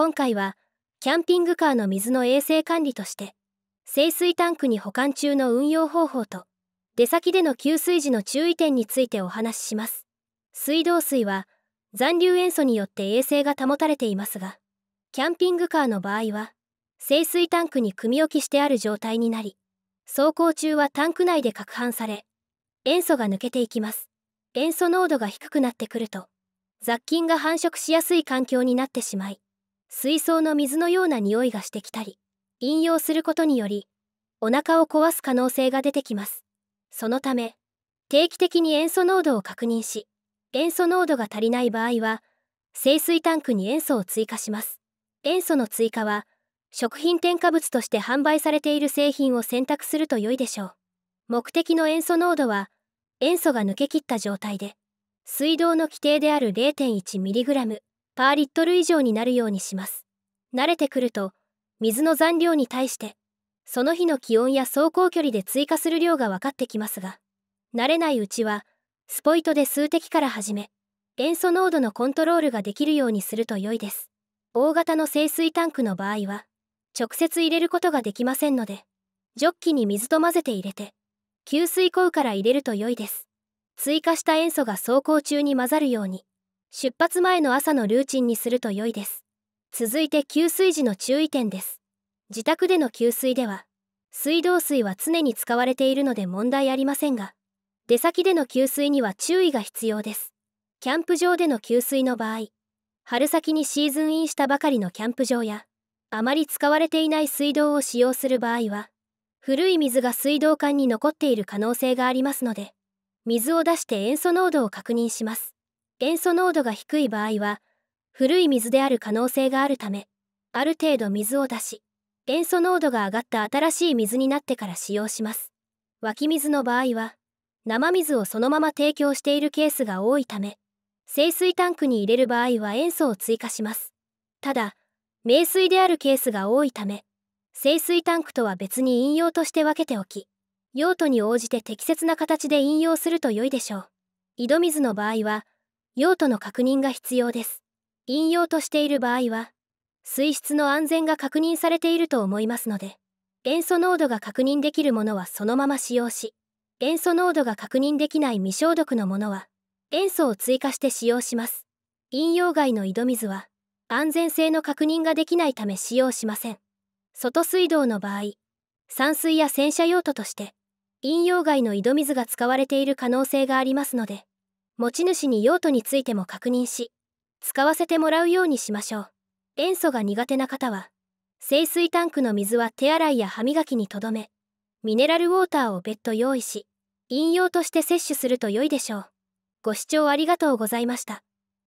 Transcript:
今回はキャンピングカーの水の衛生管理として清水タンクに保管中の運用方法と出先での給水時の注意点についてお話しします水道水は残留塩素によって衛生が保たれていますがキャンピングカーの場合は清水タンクに組み置きしてある状態になり走行中はタンク内で攪拌され塩素が抜けていきます塩素濃度が低くなってくると雑菌が繁殖しやすい環境になってしまい水槽の水のような匂いがしてきたり飲用することによりお腹を壊す可能性が出てきますそのため定期的に塩素濃度を確認し塩素濃度が足りない場合は清水タンクに塩素を追加します塩素の追加は食品添加物として販売されている製品を選択すると良いでしょう目的の塩素濃度は塩素が抜けきった状態で水道の規定である 0.1mg パーリットル以上になるようにします慣れてくると水の残量に対してその日の気温や走行距離で追加する量が分かってきますが慣れないうちはスポイトで数滴から始め塩素濃度のコントロールができるようにすると良いです大型の清水タンクの場合は直接入れることができませんのでジョッキに水と混ぜて入れて給水口から入れると良いです追加した塩素が走行中に混ざるように出発前の朝のルーチンにすると良いです。続いて給水時の注意点です。自宅での給水では、水道水は常に使われているので問題ありませんが、出先での給水には注意が必要です。キャンプ場での給水の場合、春先にシーズンインしたばかりのキャンプ場や、あまり使われていない水道を使用する場合は、古い水が水道管に残っている可能性がありますので、水を出して塩素濃度を確認します。塩素濃度が低い場合は古い水である可能性があるためある程度水を出し塩素濃度が上がった新しい水になってから使用します湧き水の場合は生水をそのまま提供しているケースが多いため清水タンクに入れる場合は塩素を追加しますただ名水であるケースが多いため清水タンクとは別に飲用として分けておき用途に応じて適切な形で飲用すると良いでしょう井戸水の場合は用途の確認が必要です。引用としている場合は、水質の安全が確認されていると思いますので、塩素濃度が確認できるものはそのまま使用し、塩素濃度が確認できない未消毒のものは、塩素を追加して使用します。飲用外の井戸水は、安全性の確認ができないため使用しません。外水道の場合、散水や洗車用途として、飲用外の井戸水が使われている可能性がありますので、持ち主に用途についても確認し使わせてもらうようにしましょう塩素が苦手な方は清水タンクの水は手洗いや歯磨きにとどめミネラルウォーターを別途用意し飲用として摂取すると良いでしょうご視聴ありがとうございました